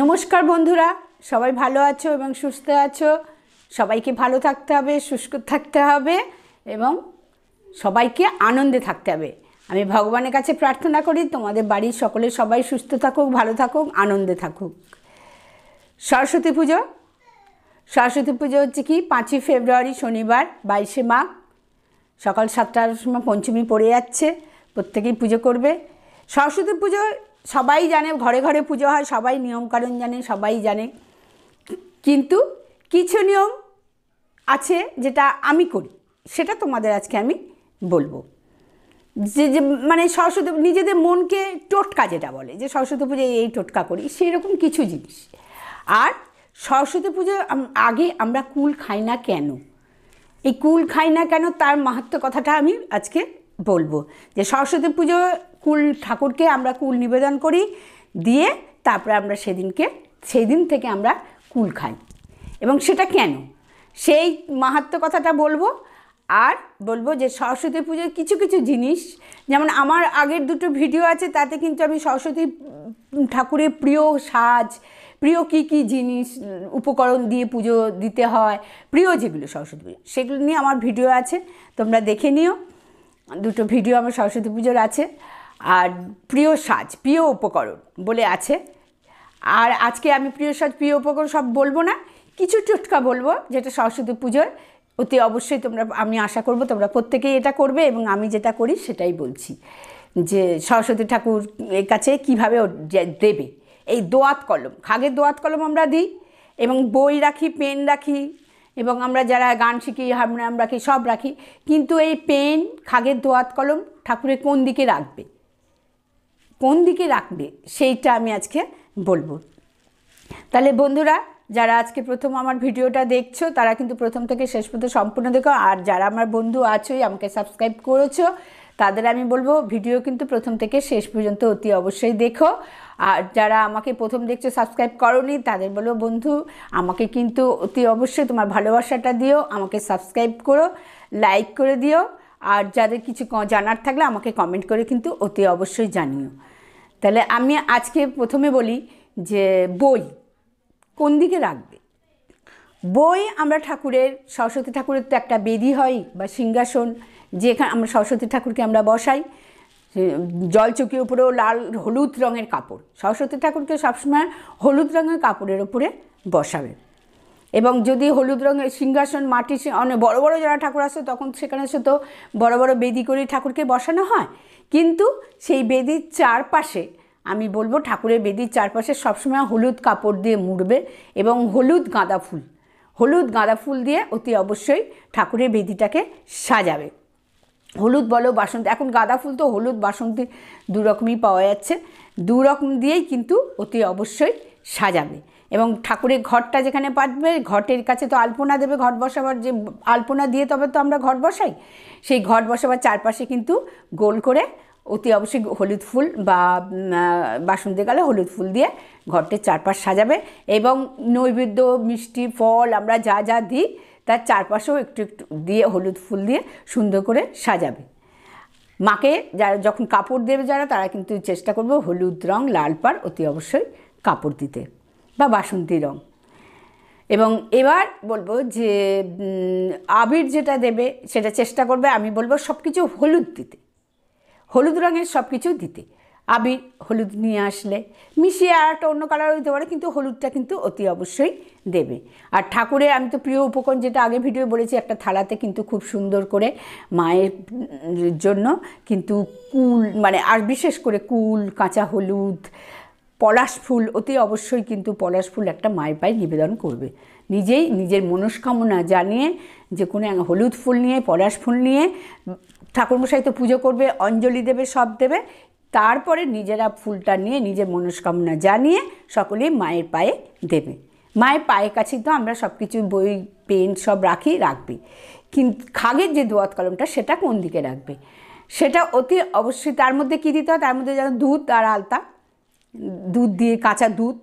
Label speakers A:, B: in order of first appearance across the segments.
A: নমস্কার বন্ধুরা সবাই ভালো আছো এবং সুস্থ আছো সবাইকে ভালো থাকতে হবে সুস্থ থাকতে হবে এবং সবাইকে আনন্দে থাকতে হবে আমি ভগবানের কাছে প্রার্থনা করি তোমাদের বাড়ির সকলে সবাই সুস্থ থাকুক ভালো থাকুক আনন্দে থাকুক সরস্বতী পুজো সরস্বতী পুজো হচ্ছে কি পাঁচই ফেব্রুয়ারি শনিবার বাইশে মাঘ সকাল সাতটার সময় পঞ্চমী পড়ে যাচ্ছে প্রত্যেকেই পুজো করবে সরস্বতী পুজো সবাই জানে ঘরে ঘরে পুজো হয় সবাই নিয়মকানুন জানে সবাই জানে কিন্তু কিছু নিয়ম আছে যেটা আমি করি সেটা তোমাদের আজকে আমি বলবো যে যে মানে সরস্বতী নিজেদের মনকে টোটকা যেটা বলে যে সরস্বতী পুজো এই টোটকা করি সেরকম কিছু জিনিস আর সরস্বতী পুজো আগে আমরা কুল খাই না কেন এই কুল খাই না কেন তার মাহাত্ম কথাটা আমি আজকে বলবো যে সরস্বতী পুজো কুল ঠাকুরকে আমরা কুল নিবেদন করি দিয়ে তারপরে আমরা সেদিনকে সেই দিন থেকে আমরা কুল খাই এবং সেটা কেন সেই মাহাত্ম কথাটা বলবো আর বলবো যে সরস্বতী পুজোর কিছু কিছু জিনিস যেমন আমার আগের দুটো ভিডিও আছে তাতে কিন্তু আমি সরস্বতী ঠাকুরের প্রিয় সাজ প্রিয় কী কী জিনিস উপকরণ দিয়ে পুজো দিতে হয় প্রিয় যেগুলো সরস্বতী পুজো সেগুলো নিয়ে আমার ভিডিও আছে তোমরা দেখে নিও দুটো ভিডিও আমার সরস্বতী পুজোর আছে আর প্রিয় সাজ প্রিয় উপকরণ বলে আছে আর আজকে আমি প্রিয় সাজ প্রিয় উপকরণ সব বলবো না কিছু টুটকা বলবো যেটা সরস্বতী পুজোয় অতি অবশ্যই তোমরা আমি আশা করব তোমরা প্রত্যেকেই এটা করবে এবং আমি যেটা করি সেটাই বলছি যে সরস্বতী ঠাকুর এর কাছে কীভাবে দেবে এই দোয়াত কলম খাগের দোয়াত কলম আমরা দিই এবং বই রাখি পেন রাখি এবং আমরা যারা গান শিখি হারমোনিয়াম রাখি সব রাখি কিন্তু এই পেন খাগের দোয়াত কলম ঠাকুরের কোন দিকে রাখবে কোন দিকে রাখবে সেইটা আমি আজকে বলবো তাহলে বন্ধুরা যারা আজকে প্রথম আমার ভিডিওটা দেখছো তারা কিন্তু প্রথম থেকে শেষ পর্যন্ত সম্পূর্ণ দেখো আর যারা আমার বন্ধু আছোই আমাকে সাবস্ক্রাইব করেছো তাদের আমি বলবো ভিডিও কিন্তু প্রথম থেকে শেষ পর্যন্ত অতি অবশ্যই দেখো আর যারা আমাকে প্রথম দেখছো সাবস্ক্রাইব করনি তাদের বলবো বন্ধু আমাকে কিন্তু অতি অবশ্যই তোমার ভালোবাসাটা দিও আমাকে সাবস্ক্রাইব করো লাইক করে দিও আর যাদের কিছু জানার থাকলে আমাকে কমেন্ট করে কিন্তু অতি অবশ্যই জানিও তাহলে আমি আজকে প্রথমে বলি যে বই কোন দিকে রাখবে বই আমরা ঠাকুরের সরস্বতী ঠাকুরের তো একটা বেদি হয় বা সিংহাসন যেখানে আমরা সরস্বতী ঠাকুরকে আমরা বসাই জলচকির উপরেও লাল হলুদ রঙের কাপড় সরস্বতী ঠাকুরকে সবসময় হলুদ রঙের কাপড়ের ওপরে বসাবে এবং যদি হলুদ রঙের সিংহাসন মাটি অনেক বড় বড় যারা ঠাকুর আসে তখন সেখানে সে তো বড় বড় বেদি করে ঠাকুরকে বসানো হয় কিন্তু সেই বেদির চারপাশে আমি বলবো ঠাকুরের বেদির চারপাশে সবসময় হলুদ কাপড় দিয়ে মুড়বে এবং হলুদ গাঁদা ফুল হলুদ গাঁদা ফুল দিয়ে অতি অবশ্যই ঠাকুরের বেদিটাকে সাজাবে হলুদ বলো বাসন্তী এখন গাঁদা ফুল তো হলুদ বাসন্তী দুরকমই পাওয়া যাচ্ছে দুরকম দিয়েই কিন্তু অতি অবশ্যই সাজাবে এবং ঠাকুরের ঘরটা যেখানে পাঠবে ঘটের কাছে তো আলপনা দেবে ঘট বসাবার যে আলপনা দিয়ে তবে তো আমরা ঘট বসাই সেই ঘট বসাবার চারপাশে কিন্তু গোল করে অতি অবশ্যই হলুদ ফুল বা বাসন্তী কালে হলুদ ফুল দিয়ে ঘরটির চারপাশ সাজাবে এবং নৈবেদ্য মিষ্টি ফল আমরা যা যা দিই তার চারপাশেও একটু একটু দিয়ে হলুদ ফুল দিয়ে সুন্দর করে সাজাবে মাকে যারা যখন কাপড় দেবে যারা তারা কিন্তু চেষ্টা করবে হলুদ রং লাল পাড় অতি অবশ্যই কাপড় দিতে বা বাসন্তী রং এবং এবার বলবো যে আবির যেটা দেবে সেটা চেষ্টা করবে আমি বলবো সব কিছু হলুদ দিতে হলুদ রঙের সব কিছু দিতে আবির হলুদ নিয়ে আসলে মিশিয়ে আর একটা অন্য কালারও দিতে পারে কিন্তু হলুদটা কিন্তু অতি অবশ্যই দেবে আর ঠাকুরে আমি তো প্রিয় উপকরণ যেটা আগে ভিডিও বলেছি একটা থালাতে কিন্তু খুব সুন্দর করে মায়ের জন্য কিন্তু কুল মানে আর বিশেষ করে কুল কাঁচা হলুদ পলাশ ফুল অতি অবশ্যই কিন্তু পলাশ ফুল একটা মায়ের পায়ে নিবেদন করবে নিজেই নিজের মনস্কামনা জানিয়ে যে কোনো হলুদ ফুল নিয়ে পলাশ ফুল নিয়ে ঠাকুরমশাই তো পুজো করবে অঞ্জলি দেবে সব দেবে তারপরে নিজেরা ফুলটা নিয়ে নিজের মনস্কামনা জানিয়ে সকলেই মায়ের পায়ে দেবে মায়ের পায়ের কাছে তো আমরা সব কিছু বই পেন সব রাখি রাখবি কিন্তু খাগের যে দোয়াত কলমটা সেটা কোন দিকে রাখবে সেটা অতি অবশ্যই তার মধ্যে কী দিতে হয় তার মধ্যে যেন দুধ আর আলতা দুধ দিয়ে কাঁচা দুধ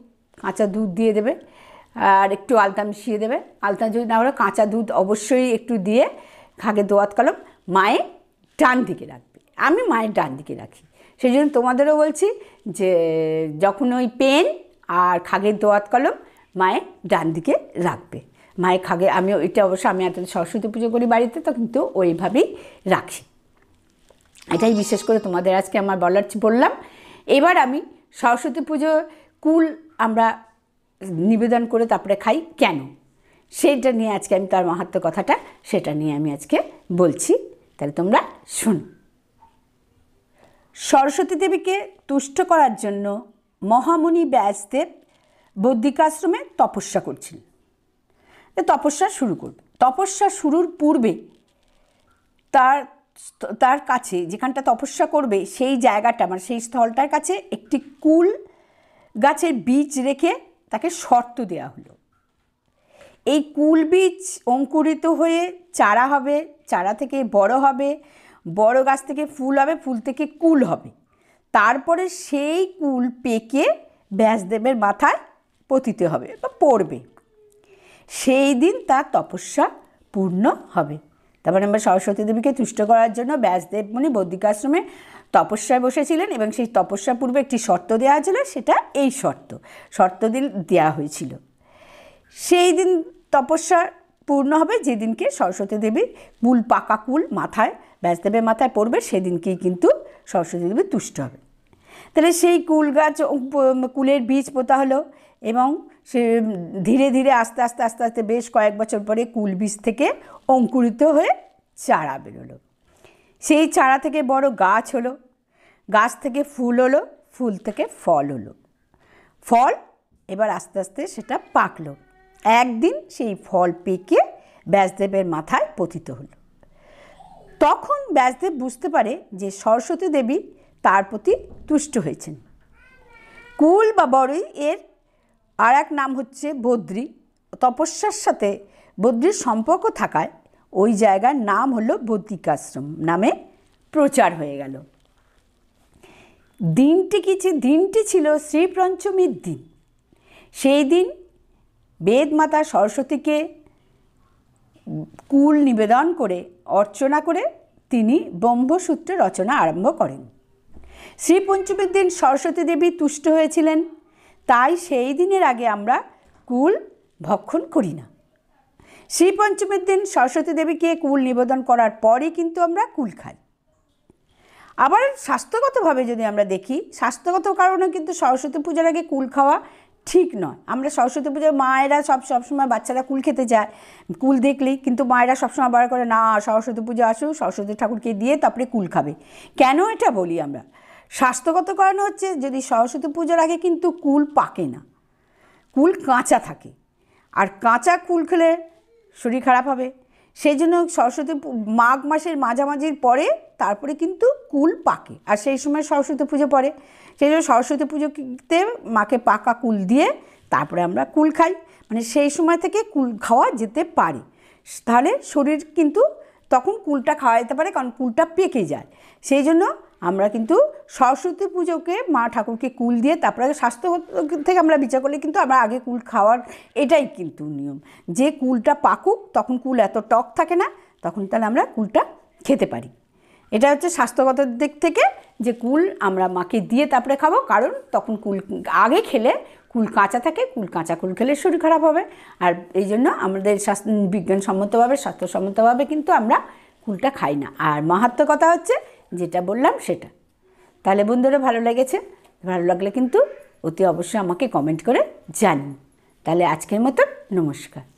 A: কাঁচা দুধ দিয়ে দেবে আর একটু আলতা মিশিয়ে দেবে আলতা যদি না হলে কাঁচা দুধ অবশ্যই একটু দিয়ে খাগে দোয়াত কলম মায়ের ডান দিকে রাখবে আমি মায়ের ডান দিকে রাখি সেই জন্য তোমাদেরও বলছি যে যখন ওই পেন আর খাগের দোয়াত কলম মায়ের ডান দিকে রাখবে মায়ের খাগে আমি এটা অবশ্য আমি এত সরস্বতী পুজো করি বাড়িতে তো কিন্তু ওইভাবেই রাখি এটাই বিশেষ করে তোমাদের আজকে আমার বলার বললাম এবার আমি সরস্বতী পুজোর কুল আমরা নিবেদন করে তারপরে খাই কেন সেইটা নিয়ে আজকে আমি তার মাহাত্ম কথাটা সেটা নিয়ে আমি আজকে বলছি তাহলে তোমরা শুন সরস্বতী দেবীকে তুষ্ট করার জন্য মহামণি ব্যাসদেব বৌদ্ধিকাশ্রমে তপস্যা করছিলেন তপস্যা শুরু করবে তপস্যা শুরুর পূর্বে তার তার কাছে যেখানটা তপস্যা করবে সেই জায়গাটা মানে সেই স্থলটার কাছে একটি কুল গাছের বীজ রেখে তাকে শর্ত দেওয়া হলো এই কুল বীজ অঙ্কুরিত হয়ে চারা হবে চারা থেকে বড় হবে বড় গাছ থেকে ফুল হবে ফুল থেকে কুল হবে তারপরে সেই কুল পেকে ব্যাসদেবের মাথায় পতিতে হবে বা পড়বে সেই দিন তার তপস্যা পূর্ণ হবে তারপর আমরা সরস্বতী দেবীকে তুষ্ট করার জন্য ব্যাসদেব মুনি আশ্রমে তপস্যায় বসেছিলেন এবং সেই তপস্যা পূর্বে একটি শর্ত দেওয়া হয়েছিল সেটা এই শর্ত শর্ত দিন দেওয়া হয়েছিল সেই দিন তপস্যা পূর্ণ হবে যেদিনকে সরস্বতী দেবী মূল পাকা কুল মাথায় ব্যাসদেবের মাথায় পড়বে সেদিনকেই কিন্তু সরস্বতী দেবী তুষ্ট হবে তাহলে সেই কুল গাছ কুলের বীজ পোতা হলো এবং সে ধীরে ধীরে আস্তে আস্তে আস্তে আস্তে বেশ কয়েক বছর পরে কুল বীজ থেকে অঙ্কুরিত হয়ে চারা বেরোলো সেই চারা থেকে বড় গাছ হলো গাছ থেকে ফুল হলো ফুল থেকে ফল হলো ফল এবার আস্তে আস্তে সেটা পাকলো একদিন সেই ফল পেকে ব্যাসদেবের মাথায় পতিত হলো তখন ব্যাসদেব বুঝতে পারে যে সরস্বতী দেবী তার প্রতি তুষ্ট হয়েছেন কুল বা বড়ই এর আর এক নাম হচ্ছে বদ্রী তপস্যার সাথে বদ্রীর সম্পর্ক থাকায় ওই জায়গার নাম হলো বদ্রিকাশ্রম নামে প্রচার হয়ে গেল দিনটি কিছু দিনটি ছিল শ্রী পঞ্চমীর দিন সেই দিন বেদমাতা সরস্বতীকে কুল নিবেদন করে অর্চনা করে তিনি ব্রহ্মসূত্রে রচনা আরম্ভ করেন শ্রী পঞ্চমীর দিন সরস্বতী দেবী তুষ্ট হয়েছিলেন তাই সেই দিনের আগে আমরা কুল ভক্ষণ করি না শ্রী পঞ্চমীর দিন সরস্বতী দেবীকে কুল নিবেদন করার পরই কিন্তু আমরা কুল খাই আবার স্বাস্থ্যগতভাবে যদি আমরা দেখি স্বাস্থ্যগত কারণে কিন্তু সরস্বতী পূজার আগে কুল খাওয়া ঠিক নয় আমরা সরস্বতী পুজোয় মায়েরা সব সবসময় বাচ্চারা কুল খেতে যায় কুল দেখলেই কিন্তু মায়েরা সবসময় বার করে না সরস্বতী পুজো আসুক সরস্বতী ঠাকুরকে দিয়ে তারপরে কুল খাবে কেন এটা বলি আমরা স্বাস্থ্যগত কারণ হচ্ছে যদি সরস্বতী পূজার আগে কিন্তু কুল পাকে না কুল কাঁচা থাকে আর কাঁচা কুল খেলে শরীর খারাপ হবে সেই জন্য সরস্বতী মাঘ মাসের মাঝামাঝির পরে তারপরে কিন্তু কুল পাকে আর সেই সময় সরস্বতী পুজো পড়ে সেই জন্য সরস্বতী পুজোতে মাকে পাকা কুল দিয়ে তারপরে আমরা কুল খাই মানে সেই সময় থেকে কুল খাওয়া যেতে পারে তাহলে শরীর কিন্তু তখন কুলটা খাওয়া যেতে পারে কারণ কুলটা পেকে যায় সেই জন্য আমরা কিন্তু সরস্বতী পুজোকে মা ঠাকুরকে কুল দিয়ে তারপরে স্বাস্থ্য থেকে আমরা বিচার করলে কিন্তু আমরা আগে কুল খাওয়ার এটাই কিন্তু নিয়ম যে কুলটা পাকুক তখন কুল এত টক থাকে না তখন তাহলে আমরা কুলটা খেতে পারি এটা হচ্ছে স্বাস্থ্যগত দিক থেকে যে কুল আমরা মাকে দিয়ে তারপরে খাবো কারণ তখন কুল আগে খেলে কুল কাঁচা থাকে কুল কাঁচা কুল খেলে শরীর খারাপ হবে আর এই জন্য আমাদের স্বাস্থ্য বিজ্ঞানসম্মতভাবে স্বাস্থ্যসম্মতভাবে কিন্তু আমরা কুলটা খাই না আর মাহাত্ম কথা হচ্ছে যেটা বললাম সেটা তাহলে বন্ধুরা ভালো লেগেছে ভালো লাগলে কিন্তু অতি অবশ্যই আমাকে কমেন্ট করে জানি তাহলে আজকের মতো নমস্কার